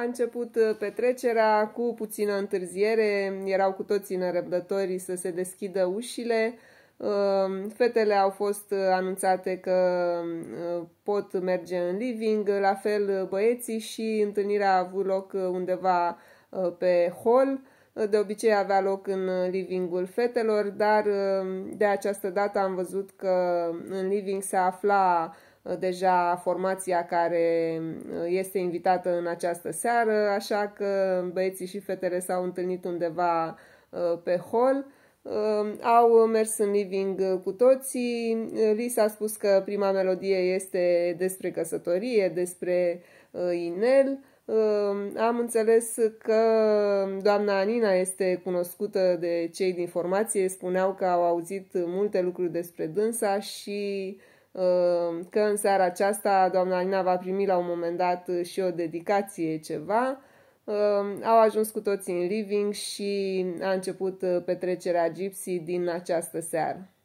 A început uh, petrecerea cu puțină întârziere, erau cu toții nerăbdători să se deschidă ușile. Um, fetele au fost uh, anunțate că uh, pot merge în living, la fel băieții și întâlnirea a avut loc undeva pe hall. De obicei avea loc în livingul fetelor, dar de această dată am văzut că în living se afla Uh, deja formația care uh, este invitată în această seară, așa că băieții și fetele s-au întâlnit undeva uh, pe hol. Au mers în living cu toții. Lisa a spus că prima melodie este despre căsătorie, despre inel. Am înțeles că doamna Anina este cunoscută de cei din formație, spuneau că au auzit multe lucruri despre dânsa și uh, Ehm, că în seara aceasta doamna Alina va primi la un moment dat uh, și o dedicație ceva. Ehm, au ajuns cu toții în living și a început uh, petrecerea Gypsy din această seară.